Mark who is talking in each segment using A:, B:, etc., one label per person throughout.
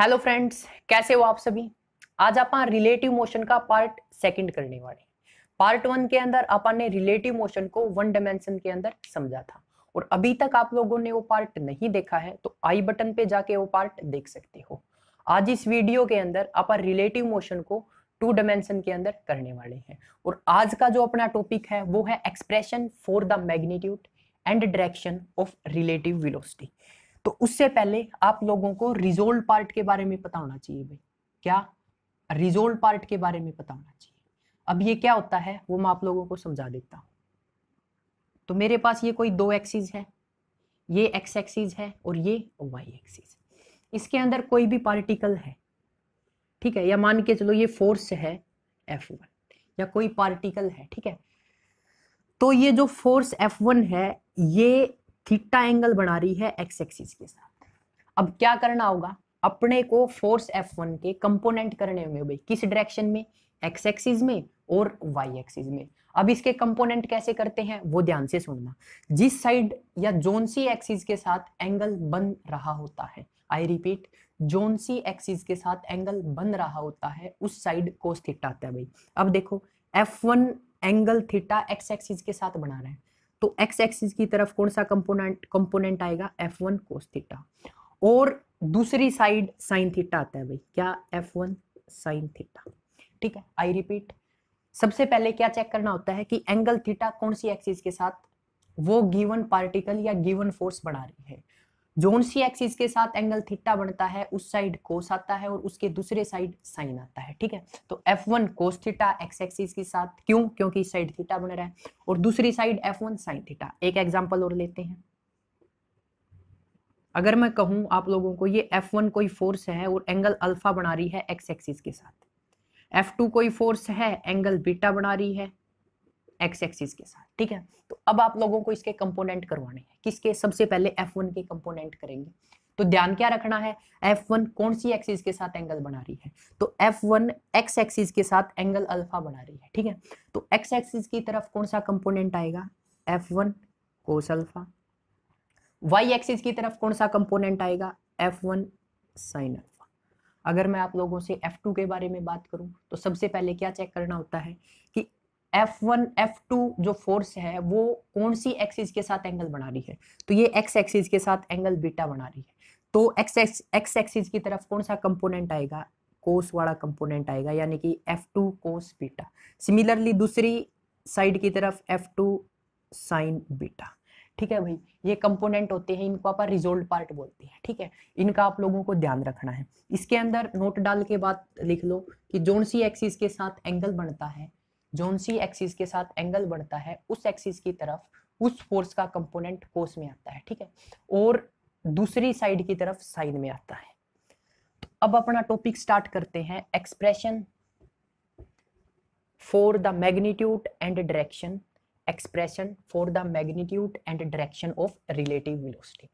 A: hello friends कैसे हो आप सभी आज आप रिलेटिव मोशन का पार्ट सेकंड करने वाले पार्ट वन के अंदर अपन ने रिलेटिव मोशन को वन डायमेंशन के अंदर समझा था और अभी तक आप लोगों ने वो पार्ट नहीं देखा है तो आई बटन पे जाके वो पार्ट देख सकते हो आज इस वीडियो के अंदर अपन रिलेटिव मोशन को टू डायमेंशन के अंदर करने वाले हैं और आज का जो अपना टॉपिक है वो है expression for the magnitude and direction of relative velocity तो उससे पहले आप लोगों को रिजोल्ड पार्ट के बारे में पता होना चाहिए भाई क्या रिजोल्ड पार्ट के बारे में पता होना चाहिए अब ये क्या होता है वो मैं आप लोगों को समझा देता हूँ तो मेरे पास ये कोई दो एक्सीज है ये एक्स एक्सीज है और ये वाई एक्सीज इसके अंदर कोई भी पार्टिकल है ठीक है या मान के चलो ये फोर्स है एफ वन या कोई पार्टिकल है ठीक है तो ये जो फोर्स एफ वन है ये थीटा एंगल बना रही है एक्स एक्सिस के साथ अब क्या करना होगा अपने को फोर्स एफ वन के कंपोनेंट करने होंगे भाई किस डायरेक्शन में एक्स एक्सिस में और वाई एक्सिस में अब इसके कंपोनेंट कैसे करते हैं वो ध्यान से सुनना जिस साइड या जोन सी एक्सिस के साथ एंगल बन रहा होता है आई रिपीट जोन सी एक्सिस के साथ एंगल बन रहा होता है उस साइड कोस थीटा आता है भाई अब देखो F one angle theta X axis के साथ बना रहा है तो एक्स एक्सिस की तरफ कौन सा कंपोनेंट कंपोनेंट आएगा एफ वन कोस थीटा और दूसरी साइड साइन थीटा आता है भाई क्या एफ वन साइन थीटा ठीक है आई रिपीट सबसे पहले क्या चेक करना होता है कि एंगल थीटा कौन सी एक्सिस के साथ वो गिवन पार्टिकल या गिवन फोर्स बढ़ा रही है जोन सी एक्सिस के साथ एंगल थीटा बनता है उस साइड कोस आता है और उसके दूसरे साइड साइन आता है ठीक है तो F1 one cos theta X axis के साथ क्यों क्योंकि इस साइड थीटा बन रहा है और दूसरी side F1 one sine theta एक एग्जाम्पल और लेते हैं अगर मैं कहूं आप लोगों को ये F1 कोई फोर्स है और एंगल अल्फा बना रही है एक्स एक्सिस के साथ F2 कोई फोर्स है एंगल बीटा बना रही है एक्स एक्सिस के साथ ठीक है तो अब आप लोगों को इसके कंपोनेंट करवाने हैं किसके सबसे पहले एफ वन के कंपोनेंट करेंगे तो ध्यान क्या रखना है एफ वन कौन सी एक्सिस के साथ एंगल बना रही है तो एफ वन एक्स एक्सिस के साथ एंगल अल्फा बना रही है ठीक है तो एक्स एक्सिस की तरफ कौन सा कंपोनेंट आएगा F one cos alpha Y axis की तरफ कौन सा कंपोनेंट आएगा एफ वन साइन अल्फा अगर मैं आप लोगों से एफ टू के बारे में बात करूं तो सबसे पहले क्या चेक करना होता है कि एफ वन एफ टू जो फोर्स है वो कौन सी एक्सिस के साथ एंगल बना रही है तो ये एक्स एक्सिस के साथ एंगल बीटा बना रही है तो एक्स एक्स एक्स एक्सिस की तरफ कौन सा कंपोनेंट आएगा कोस वाला कंपोनेंट आएगा यानी कि F two cos beta similarly दूसरी साइड की तरफ एफ टू साइन बीटा ठीक है भाई ये कंपोनेंट होते हैं इनको आप रिजोल्ड पार्ट बोलते हैं ठीक है इनका आप लोगों को ध्यान रखना है इसके अंदर नोट डाल के बाद लिख लो कि जोन सी एक्सिस के साथ एंगल बनता है जोन सी एक्सिस के साथ एंगल बढ़ता है उस एक्सिस की तरफ उस फोर्स का कंपोनेंट कोस में आता है ठीक है और दूसरी साइड की तरफ साइन में आता है तो अब अपना टॉपिक स्टार्ट करते हैं expression for the magnitude and direction expression for the magnitude and direction of relative velocity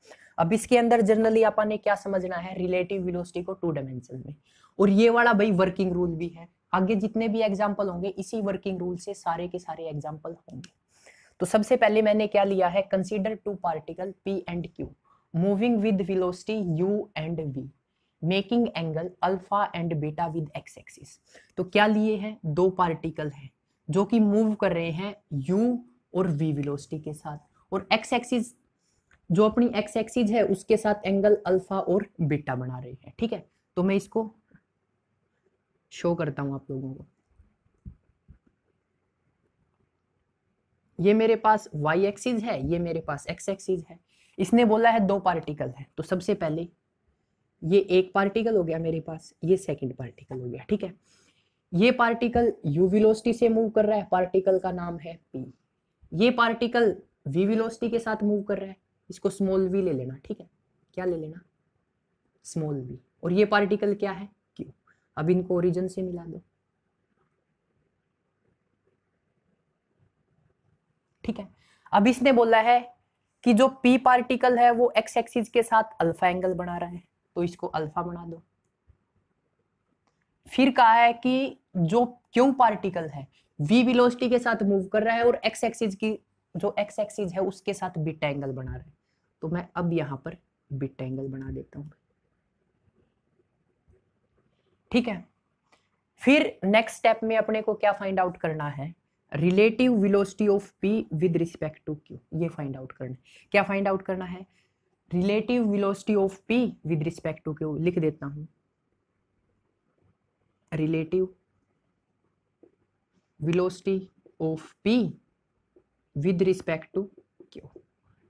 A: अब इसके अंदर जनरली आपने क्या समझना है रिलेटिव वेलोसिटी को टू डायमेंशन में और ये वाला भाई वर्किंग रूल भी है आगे जितने भी एग्जाम्पल होंगे इसी वर्किंग रूल से सारे के सारे एग्जाम्पल होंगे तो सबसे पहले मैंने क्या लिया है consider two particle P and Q moving with velocity u and v making angle alpha and beta with x axis तो क्या लिए हैं दो पार्टिकल हैं जो कि मूव कर रहे हैं यू और वी विलोसिटी के साथ और एक्स एक्सिस जो अपनी एक्स एक्सिस है उसके साथ एंगल अल्फा और बीटा बना रहे हैं ठीक है तो मैं इसको शो करता हूँ आप लोगों को ये मेरे पास वाई एक्सिस है ये मेरे पास एक्स एक्सिस है इसने बोला है दो पार्टिकल है तो सबसे पहले ये एक पार्टिकल हो गया मेरे पास ये सेकंड पार्टिकल हो गया ठीक है ये पार्टिकल यू विलोसिटी से मूव कर रहा है पार्टिकल का नाम है पी ये पार्टिकल वी विलोसिटी के साथ मूव कर रहा है इसको स्मॉल वी ले लेना ठीक है क्या ले लेना स्मॉल वी और ये पार्टिकल क्या है अब इनको ओरिजिन से मिला दो ठीक है अब इसने बोला है कि जो पी पार्टिकल है वो एक्स एक्सिस के साथ अल्फा एंगल बना रहा है तो इसको अल्फा बना दो फिर कहा है कि जो क्यू पार्टिकल है वी वेलोसिटी के साथ मूव कर रहा है और एक्स एक्सिस की जो एक्स एक्सिस है उसके साथ बिट एंगल बना रहा है तो मैं अब यहां पर बिट एंगल बना देता हूं ठीक है फिर नेक्स्ट स्टेप में अपने को क्या फाइंड आउट करना है relative velocity of P with respect to Q ये फाइंड आउट करना क्या फाइंड आउट करना है relative velocity of P with respect to Q लिख देता हूं relative velocity of P with respect to Q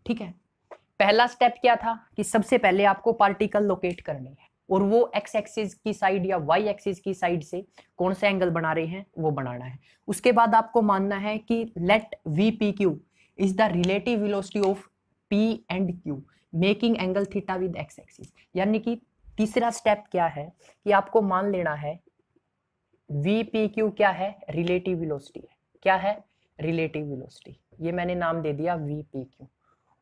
A: ठीक है पहला स्टेप क्या था कि सबसे पहले आपको पार्टिकल लोकेट करनी है और वो एक्स एक्सिस की साइड या वाई एक्सिस की साइड से कौन सा एंगल बना रहे हैं वो बनाना है उसके बाद आपको मानना है कि let v P Q is the relative velocity of P and Q making angle theta with x axis यानी कि तीसरा स्टेप क्या है कि आपको मान लेना है वी पी क्यू क्या है रिलेटिव विलोसिटी है क्या है रिलेटिव विलोसिटी ये मैंने नाम दे दिया वी पी क्यू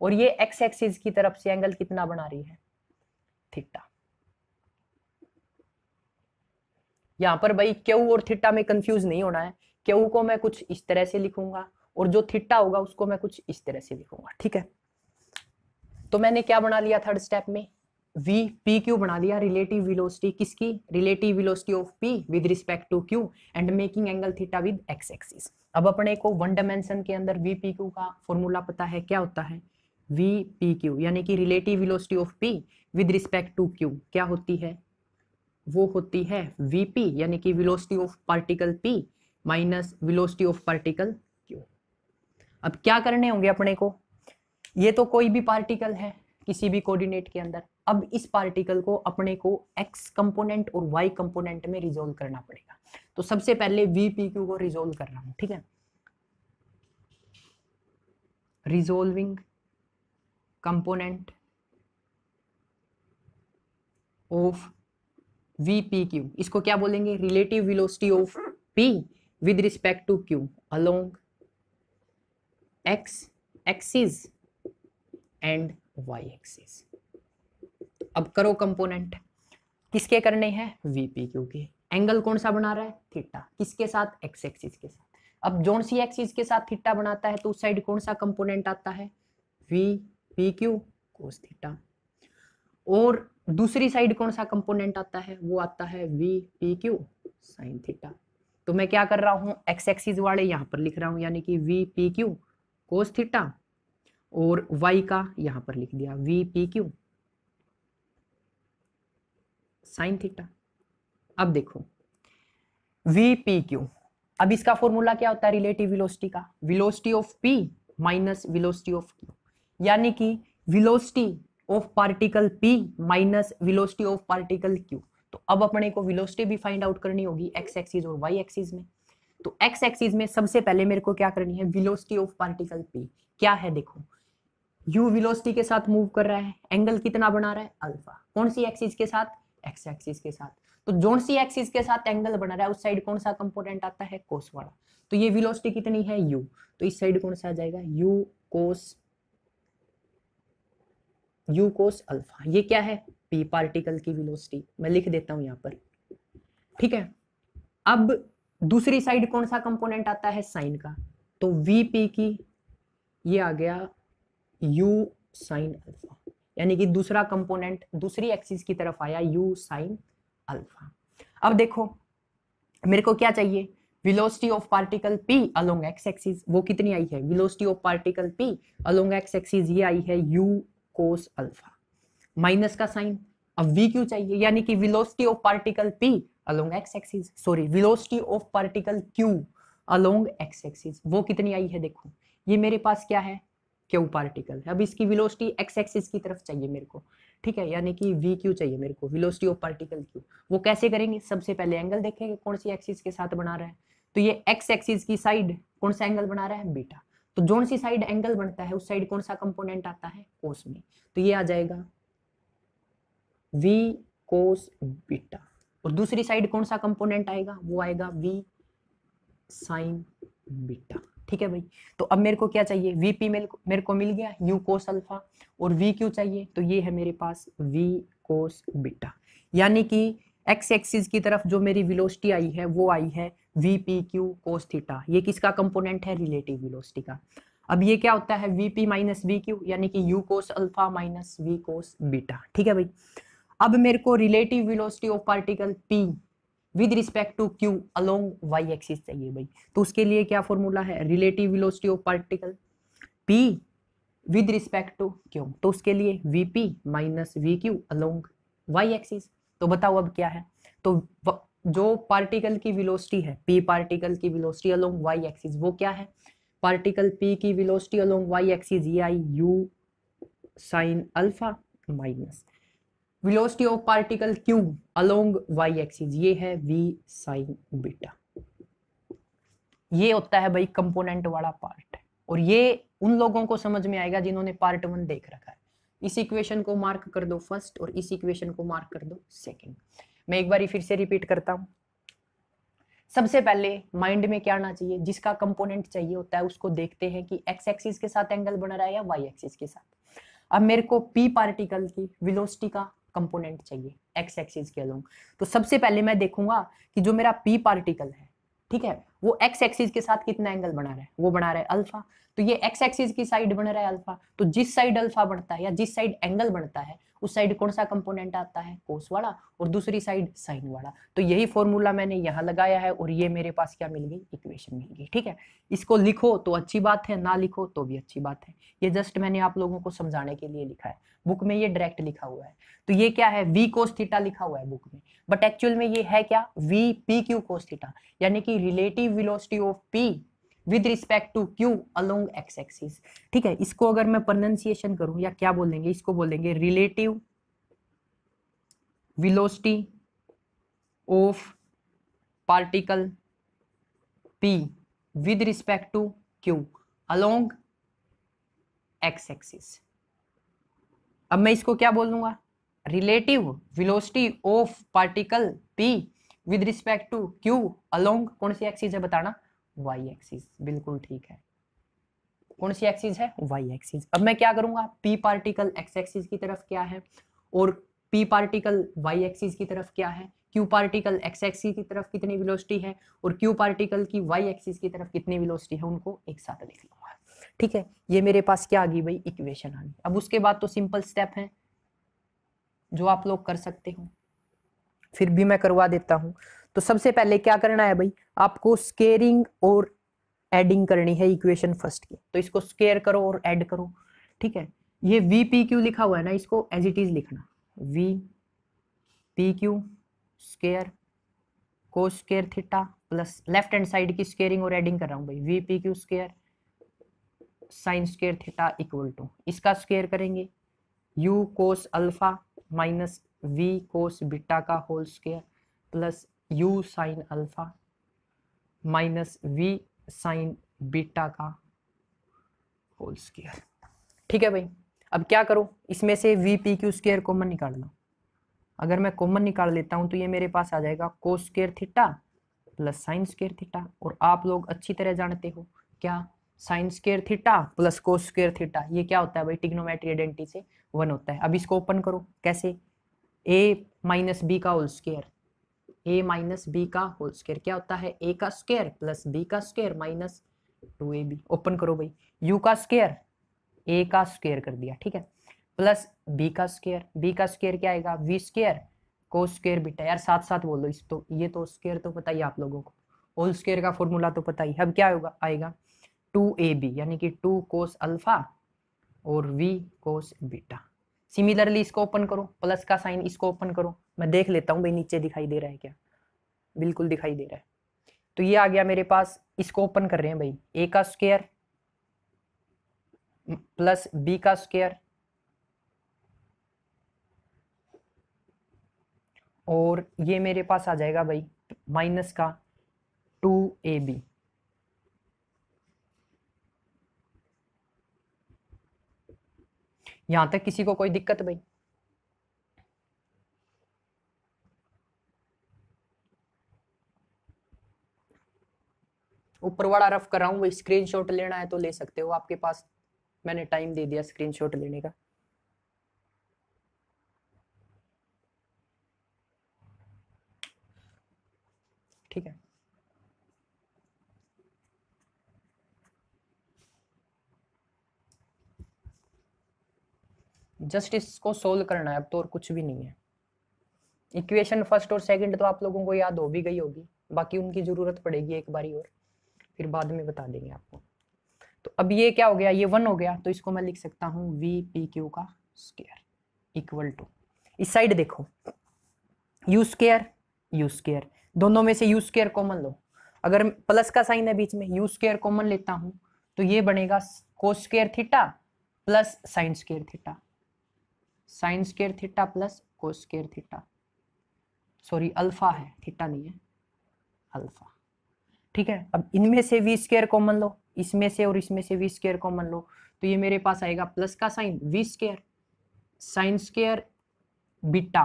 A: और ये एक्स एक्सिस की तरफ से एंगल कितना बना रही है थीटा यहाँ पर भाई क्यू और थिट्टा में कंफ्यूज नहीं होना है क्यू को मैं कुछ इस तरह से लिखूंगा और जो थिट्टा होगा उसको मैं कुछ इस तरह से लिखूंगा ठीक है तो मैंने क्या बना लिया थर्ड स्टेप में वी पी क्यू बना लिया रिलेटिव विलोसिटी किसकी relative velocity of p with respect to Q and making angle theta with x axis अब अपने को वन डायमेंशन के अंदर वी पी क्यू का फॉर्मूला पता है क्या होता है वी पी क्यू यानी कि relative velocity of p with respect to Q क्या होती है वो होती है वीपी यानी कि velocity of particle P minus velocity of particle Q अब क्या करने होंगे अपने को ये तो कोई भी पार्टिकल है किसी भी कोऑर्डिनेट के अंदर अब इस पार्टिकल को अपने को x कंपोनेंट और y कंपोनेंट में रिजोल्व करना पड़ेगा तो सबसे पहले वीपी क्यू को रिजोल्व कर रहा हूं ठीक है resolving component of v P Q इसको क्या बोलेंगे relative velocity of P with respect to Q along x axis and y axis अब करो कंपोनेंट किसके करने हैं वी पी क्यू के एंगल कौन सा बना रहा है थीटा किसके साथ एक्स एक्सिस के साथ अब जोन सी एक्सिस के साथ थीटा बनाता है तो उस साइड कौन सा कंपोनेंट आता है v P Q cos theta और दूसरी साइड कौन सा कंपोनेंट आता है वो आता है v P Q sine theta तो मैं क्या कर रहा हूँ एक्स एक्सिस वाले यहाँ पर लिख रहा हूँ यानी कि v P Q cos theta और वाई का यहाँ पर लिख दिया v P Q sine theta अब देखो वी पी क्यू अब इसका फॉर्मूला क्या होता है रिलेटिव विलोसिटी का velocity of P minus velocity of Q यानी कि velocity of particle P minus velocity of particle Q तो अब अपने को विलोस्टी भी फाइंड आउट करनी होगी एक्स एक्सिस और वाई एक्सिस में तो एक्स एक्सिस में सबसे पहले मेरे को क्या करनी है विलोस्टी ऑफ पार्टिकल पी क्या है देखो यू विलोस्टी के साथ मूव कर रहा है एंगल कितना बना रहा है अल्फा कौन सी एक्सिस के साथ एक्स एक्सिस के साथ तो जोन सी एक्सिस के साथ एंगल बना रहा है उस साइड कौन सा कंपोनेंट आता है कोस वाला तो ये विलोस्टी कितनी है यू तो इस साइड कौन सा आ जाएगा u cos u cos alpha ये क्या है पी पार्टिकल की विलोसिटी मैं लिख देता हूं यहां पर ठीक है अब दूसरी साइड कौन सा कंपोनेंट आता है साइन का तो वी पी की ये आ गया यू साइन अल्फा यानी कि दूसरा कंपोनेंट दूसरी एक्सिस की तरफ आया यू साइन अल्फा अब देखो मेरे को क्या चाहिए velocity of particle p along x axis वो कितनी आई है velocity of particle p along x axis ये आई है u कोस अल्फा माइनस का साइन अब वी क्यों चाहिए यानी कि velocity of particle P along x axis sorry velocity of particle Q along x axis वो कितनी आई है देखो ये मेरे पास क्या है क्यू पार्टिकल अब इसकी वेलोसिटी एक्स एक्सिस की तरफ चाहिए मेरे को ठीक है यानी कि वी क्यू चाहिए मेरे को वेलोसिटी ऑफ पार्टिकल क्यू वो कैसे करेंगे सबसे पहले एंगल देखेंगे कौन सी एक्सिस के साथ बना रहा है तो ये एक्स एक्सिस की साइड कौन सा एंगल बना रहा है बीटा तो जोन सी साइड एंगल बनता है उस साइड कौन सा कंपोनेंट आता है कोस में तो ये आ जाएगा वी कोस बीटा और दूसरी साइड कौन सा कंपोनेंट आएगा वो आएगा वी साइन बीटा ठीक है भाई तो अब मेरे को क्या चाहिए वी पी मेरे को मेरे को मिल गया यू कोस अल्फा और वी क्यू चाहिए तो ये है मेरे पास वी कोस बीटा यानी कि एक्स एक्सिस की तरफ जो मेरी विलोसिटी आई है वो आई है v P Q cos theta ये किसका कंपोनेंट है रिलेटिव वेलोसिटी का अब ये क्या होता है v P minus v Q यानी कि u cos alpha minus v cos beta ठीक है भाई अब मेरे को relative velocity of particle P with respect to Q along y axis चाहिए भाई तो उसके लिए क्या फॉर्मूला है relative velocity of particle P with respect to Q तो उसके लिए v P minus v Q along y axis तो बताओ अब क्या है तो जो पार्टिकल की विलोसिटी है पी पार्टिकल की विलोसिटी अलोंग वाई एक्सिस वो क्या है पार्टिकल पी की विलोसिटी अलोंग वाई एक्सिस ये आई u sine alpha minus velocity of particle Q along y axis ये है वी साइन बीटा ये होता है भाई कंपोनेंट वाला पार्ट और ये उन लोगों को समझ में आएगा जिन्होंने पार्ट वन देख रखा है इस इक्वेशन को मार्क कर दो फर्स्ट और इस इक्वेशन को मार्क कर दो सेकंड मैं एक बार फिर से रिपीट करता हूँ सबसे पहले माइंड में क्या आना चाहिए जिसका कंपोनेंट चाहिए होता है उसको देखते हैं कि एक्स एक्सिस के साथ एंगल बना रहा है या वाई एक्सिस के साथ अब मेरे को पी पार्टिकल की विलोस्टी का कंपोनेंट चाहिए एक्स एक्सिस के अलोंग तो सबसे पहले मैं देखूंगा कि जो मेरा पी पार्टिकल है ठीक है वो एक्स एक्सिस के साथ कितना एंगल बना रहा है वो बना रहा है अल्फा तो ये एक्स एक्सिस की साइड बन रहा है अल्फा तो जिस साइड अल्फा बनता है या जिस साइड एंगल बनता है उस साइड कौन सा कंपोनेंट आता है कोस वाला और दूसरी साइड साइन वाला तो यही फॉर्मूला मैंने यहाँ लगाया है और ये मेरे पास क्या मिल गई इक्वेशन मिल गई ठीक है इसको लिखो तो अच्छी बात है ना लिखो तो भी अच्छी बात है ये जस्ट मैंने आप लोगों को समझाने के लिए लिखा है बुक में ये डायरेक्ट लिखा हुआ है तो ये क्या है वी कोस थीटा लिखा हुआ है बुक में बट एक्चुअल में ये है क्या v P Q cos theta यानी कि relative velocity of P with respect to Q along x axis ठीक है इसको अगर मैं प्रोनाउंसिएशन करूं या क्या बोलेंगे इसको बोलेंगे relative velocity of particle P with respect to Q along x axis अब मैं इसको क्या बोल दूंगा relative velocity of particle P with respect to Q along कौन सी एक्सिस है बताना वाई एक्सिस बिल्कुल ठीक है कौन सी एक्सिस है वाई एक्सिस अब मैं क्या करूंगा पी पार्टिकल एक्स एक्सिस की तरफ क्या है और पी पार्टिकल वाई एक्सिस की तरफ क्या है q पार्टिकल x एक्सिस की तरफ कितनी वेलोसिटी है और q पार्टिकल की y एक्सिस की तरफ कितनी वेलोसिटी है उनको एक साथ लिख लूंगा ठीक है ये मेरे पास क्या आ गई भाई इक्वेशन आ गई अब उसके बाद तो सिंपल स्टेप है जो आप लोग कर सकते हो फिर भी मैं करवा देता हूँ तो सबसे पहले क्या करना है भाई आपको स्केयरिंग और एडिंग करनी है इक्वेशन फर्स्ट की तो इसको स्केयर करो और एड करो ठीक है ये वी पी क्यू लिखा हुआ है ना इसको एज इट इज लिखना v P Q square cos square theta plus left hand side की स्केयरिंग और एडिंग कर रहा हूँ भाई v P Q square sine square theta equal to इसका स्केयर करेंगे u cos alpha minus v cos beta का whole square plus u sine alpha minus v sine beta का होल स्केयर ठीक है भाई अब क्या करो इसमें से v P Q square common निकाल लो अगर मैं कॉमन निकाल लेता हूं तो ये मेरे पास आ जाएगा cos square theta plus sine square theta और आप लोग अच्छी तरह जानते हो क्या sine square theta plus cos square theta ये क्या होता है भाई टिग्नोमेट्री आइडेंटिटी से वन होता है अब इसको ओपन करो कैसे ए माइनस बी का whole square A minus B का होल स्केयर क्या होता है ए का स्केयर प्लस बी का square minus two A B open करो भाई यू का स्केयर ए का स्केयर कर दिया ठीक है प्लस बी का स्केयर बी का स्केयर क्या आएगा v square cos square beta यार साथ साथ बोलो इस तो ये तो स्केयर तो पता ही आप लोगों को होल स्केयर का फॉर्मूला तो पता ही अब क्या होगा आएगा टू ए बी यानी कि टू कोस अल्फा और वी कोस बीटा सिमिलरली इसको ओपन करो प्लस का साइन इसको ओपन करो मैं देख लेता हूँ भाई नीचे दिखाई दे रहा है क्या बिल्कुल दिखाई दे रहा है तो ये आ गया मेरे पास इसको ओपन कर रहे हैं भाई ए का स्क्वेयर प्लस बी का स्क्वेयर और ये मेरे पास आ जाएगा भाई माइनस का टू ए बी यहां तक किसी को कोई दिक्कत भाई ऊपर वाला रफ कर रहा हूं स्क्रीन स्क्रीनशॉट लेना है तो ले सकते हो आपके पास मैंने टाइम दे दिया स्क्रीनशॉट लेने का ठीक है जस्ट इसको सोल्व करना है अब तो और कुछ भी नहीं है इक्वेशन फर्स्ट और सेकंड तो आप लोगों को याद हो भी गई होगी बाकी उनकी ज़रूरत पड़ेगी एक बारी और फिर बाद में बता देंगे आपको तो अब ये क्या हो गया ये वन हो गया तो इसको मैं लिख सकता हूँ वी पी क्यू का स्केयर इक्वल टू इस साइड देखो यू स्केयर यू स्केयर दोनों में से यू स्केयर कॉमन लो अगर प्लस का साइन है बीच में यू स्केयर कॉमन लेता हूँ तो ये बनेगा cos square theta plus sine square theta sine square theta plus cos square theta sorry alpha है थीटा नहीं है अल्फा ठीक है अब इनमें से वी स्केयर कॉमन लो इसमें से और इसमें से वी स्केयर कॉमन लो तो ये मेरे पास आएगा प्लस का sine v square sine square beta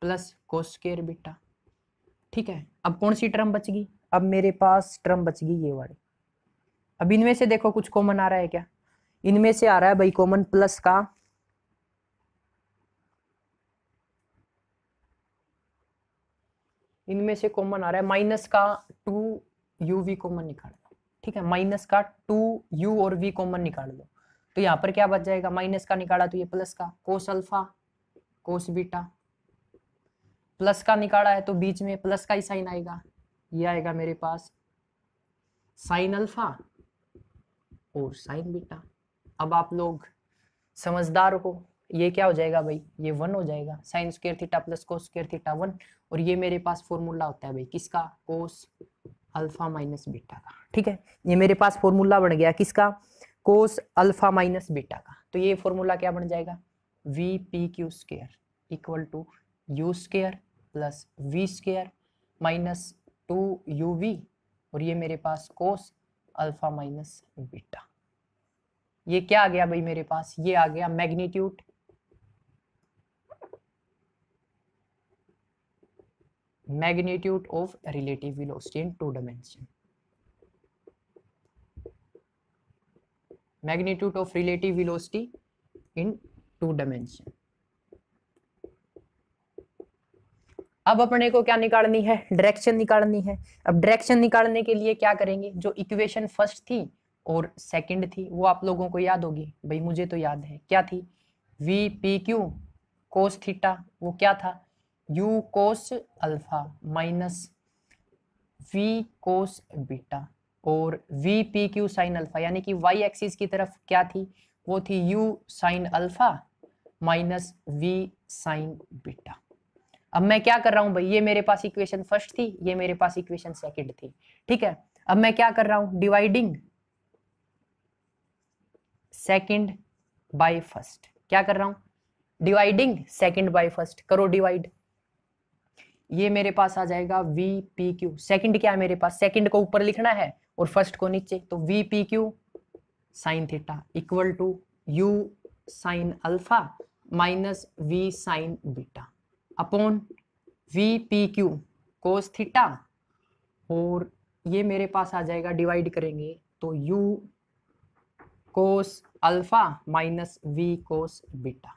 A: plus cos square beta ठीक है अब कौन सी टर्म बच गई अब मेरे पास टर्म बच गई ये वाली अब इनमें से देखो कुछ कॉमन आ रहा है क्या इनमें से आ रहा है भाई कॉमन प्लस का इनमें से कॉमन आ रहा है माइनस का टू यू वी कॉमन निकाल दो ठीक है माइनस का टू यू और वी कॉमन निकाल दो तो यहाँ पर क्या बच जाएगा माइनस का निकाला तो ये प्लस का cos alpha cos beta plus का निकाला है तो बीच में प्लस का ही साइन आएगा ये आएगा मेरे पास साइन अल्फा और साइन बीटा अब आप लोग समझदार हो ये क्या हो जाएगा भाई ये वन हो जाएगा sine square theta plus cos square theta one और ये मेरे पास फॉर्मूला होता है भाई किसका कोस अल्फा माइनस बीटा का ठीक है ये मेरे पास फॉर्मूला बन गया किसका कोस अल्फा माइनस बीटा का तो ये फॉर्मूला क्या बन जाएगा v P Q square equal to u square plus v square minus two u v और ये मेरे पास कोस अल्फा माइनस बीटा ये क्या आ गया भाई मेरे पास ये आ गया magnitude magnitude of relative velocity in two dimension magnitude of relative velocity in two dimension अब अपने को क्या निकालनी है डायरेक्शन निकालनी है अब डायरेक्शन निकालने के लिए क्या करेंगे जो इक्वेशन फर्स्ट थी और सेकंड थी वो आप लोगों को याद होगी भाई मुझे तो याद है क्या थी v P Q cos theta वो क्या था u cos alpha minus v cos beta और v P Q sine alpha यानी कि वाई एक्सिस की तरफ क्या थी वो थी u sine alpha minus v sine beta अब मैं क्या कर रहा हूं भाई ये मेरे पास इक्वेशन फर्स्ट थी ये मेरे पास इक्वेशन सेकंड थी ठीक है अब मैं क्या कर रहा हूं डिवाइडिंग सेकंड बाय फर्स्ट क्या कर रहा हूं डिवाइडिंग सेकंड बाय फर्स्ट करो डिवाइड ये मेरे पास आ जाएगा वी पी क्यू सेकेंड क्या है मेरे पास सेकेंड को ऊपर लिखना है और फर्स्ट को नीचे तो v P Q sine theta equal to u sine alpha minus v sine beta upon v P Q cos theta और ये मेरे पास आ जाएगा डिवाइड करेंगे तो u cos alpha minus v cos beta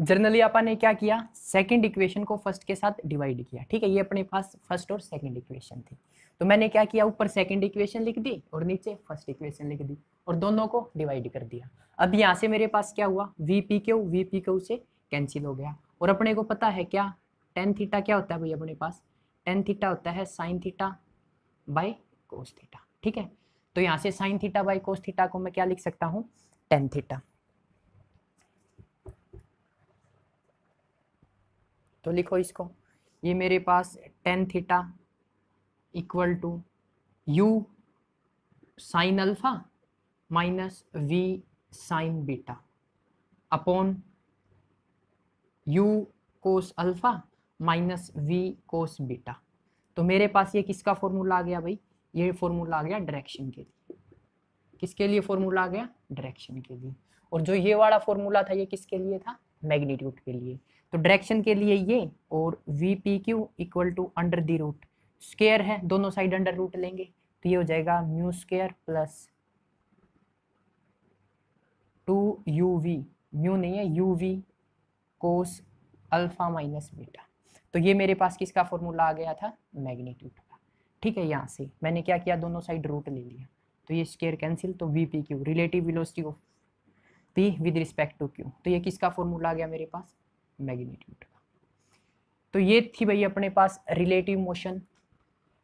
A: generally अपन ने क्या किया सेकंड इक्वेशन को फर्स्ट के साथ डिवाइड किया ठीक है ये अपने पास फर्स्ट और सेकंड इक्वेशन थी तो मैंने क्या किया ऊपर सेकंड इक्वेशन लिख दी और नीचे फर्स्ट इक्वेशन लिख दी और दोनों को डिवाइड कर दिया अब यहाँ से मेरे पास क्या हुआ v P Q v P Q से कैंसिल हो गया और अपने को पता है क्या टेन थीटा क्या होता है भाई अपने पास टेन थीटा होता है sine theta by cos theta ठीक है तो यहाँ से sine theta by cos theta को मैं क्या लिख सकता हूँ टेन थीटा तो लिखो इसको ये मेरे पास tan theta equal to u sine alpha minus v sine beta upon u cos alpha minus v cos beta तो मेरे पास ये किसका फॉर्मूला आ गया भाई ये फॉर्मूला आ गया डायरेक्शन के लिए किसके लिए फॉर्मूला आ गया डायरेक्शन के लिए और जो ये वाला फॉर्मूला था ये किसके लिए था मैग्नीट्यूड के लिए तो डायरेक्शन के लिए ये और v P Q equal to under the root square है दोनों साइड अंडर रूट लेंगे तो ये हो जाएगा mu square plus two u v mu नहीं है u v cos alpha minus beta तो ये मेरे पास किसका फॉर्मूला आ गया था मैग्नीट्यूड का ठीक है यहाँ से मैंने क्या किया दोनों साइड रूट ले लिया तो ये स्केयर कैंसिल तो v P q relative velocity of P with respect to Q तो ये किसका फॉर्मूला आ गया मेरे पास मैग्नीट्यूड का तो ये थी भाई अपने पास रिलेटिव मोशन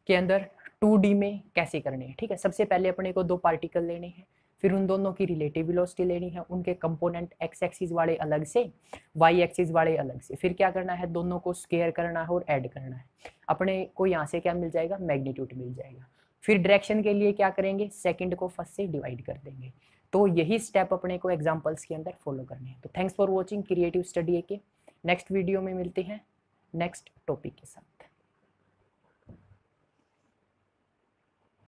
A: के अंदर टू डी में कैसे करने हैं ठीक है सबसे पहले अपने को दो पार्टिकल लेने हैं फिर उन दोनों की रिलेटिव वेलोसिटी लेनी है उनके कंपोनेंट एक्स एक्सिस वाले अलग से वाई एक्सिस वाले अलग से फिर क्या करना है दोनों को स्केयर करना है और ऐड करना है अपने को यहाँ से क्या मिल जाएगा मैग्नीट्यूड मिल जाएगा फिर डायरेक्शन के लिए क्या करेंगे सेकेंड को फर्स्ट से डिवाइड कर देंगे तो यही स्टेप अपने को एग्जाम्पल्स के अंदर फॉलो करने हैं तो thanks for watching creative study के नेक्स्ट वीडियो में मिलते हैं नेक्स्ट टॉपिक के साथ